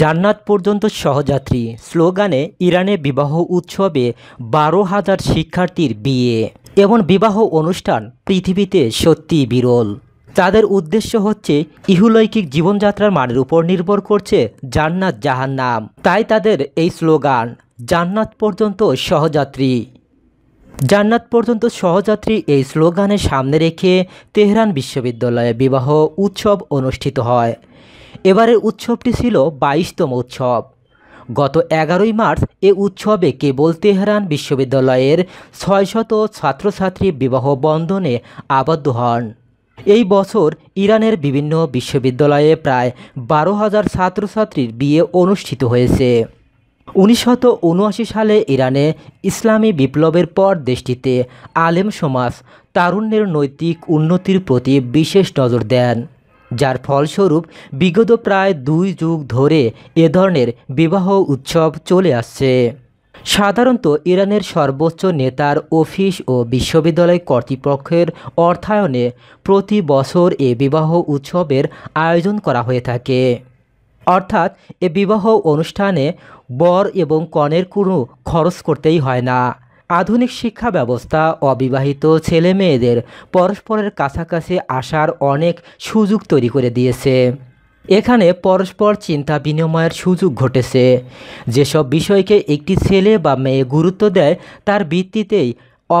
জান্নাত পর্যন্ত সহযাত্রী স্লোগানে ইরানে বিবাহ উৎসবে বারো হাজার শিক্ষার্থীর বিয়ে এমন বিবাহ অনুষ্ঠান পৃথিবীতে সত্যি বিরল তাদের উদ্দেশ্য হচ্ছে ইহুলৈকিক জীবনযাত্রার মানের উপর নির্ভর করছে জান্নাত জাহান্নাম তাই তাদের এই স্লোগান জান্নাত পর্যন্ত সহযাত্রী জান্নাত পর্যন্ত সহযাত্রী এই স্লোগানের সামনে রেখে তেহরান বিশ্ববিদ্যালয়ে বিবাহ উৎসব অনুষ্ঠিত হয় এবারের উৎসবটি ছিল বাইশতম উৎসব গত এগারোই মার্চ এ উৎসবে কেবল তেহরান বিশ্ববিদ্যালয়ের ছয়শত ছাত্রছাত্রী বিবাহ বন্ধনে আবদ্ধ হন এই বছর ইরানের বিভিন্ন বিশ্ববিদ্যালয়ে প্রায় বারো হাজার ছাত্রছাত্রীর বিয়ে অনুষ্ঠিত হয়েছে উনিশশো সালে ইরানে ইসলামী বিপ্লবের পর দেশটিতে আলেম সমাজ তারুণ্যের নৈতিক উন্নতির প্রতি বিশেষ নজর দেন যার ফলস্বরূপ বিগত প্রায় দুই যুগ ধরে এ ধরনের বিবাহ উৎসব চলে আসছে সাধারণত ইরানের সর্বোচ্চ নেতার অফিস ও বিশ্ববিদ্যালয় কর্তৃপক্ষের অর্থায়নে প্রতি বছর এ বিবাহ উৎসবের আয়োজন করা হয়ে থাকে অর্থাৎ এ বিবাহ অনুষ্ঠানে বর এবং কনের কোনো খরচ করতেই হয় না আধুনিক শিক্ষা ব্যবস্থা অবিবাহিত ছেলে মেয়েদের পরস্পরের কাছাকাছি আসার অনেক সুযোগ তৈরি করে দিয়েছে এখানে পরস্পর চিন্তা বিনিময়ের সুযোগ ঘটেছে যেসব বিষয়কে একটি ছেলে বা মেয়ে গুরুত্ব দেয় তার ভিত্তিতেই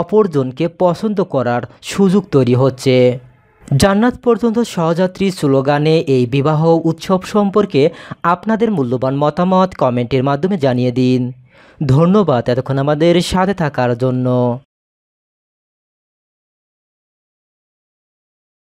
অপরজনকে পছন্দ করার সুযোগ তৈরি হচ্ছে জান্নাত পর্যন্ত সহযাত্রী স্লোগানে এই বিবাহ উৎসব সম্পর্কে আপনাদের মূল্যবান মতামত কমেন্টের মাধ্যমে জানিয়ে দিন ধন্যবাদ এতক্ষণ আমাদের সাথে থাকার জন্য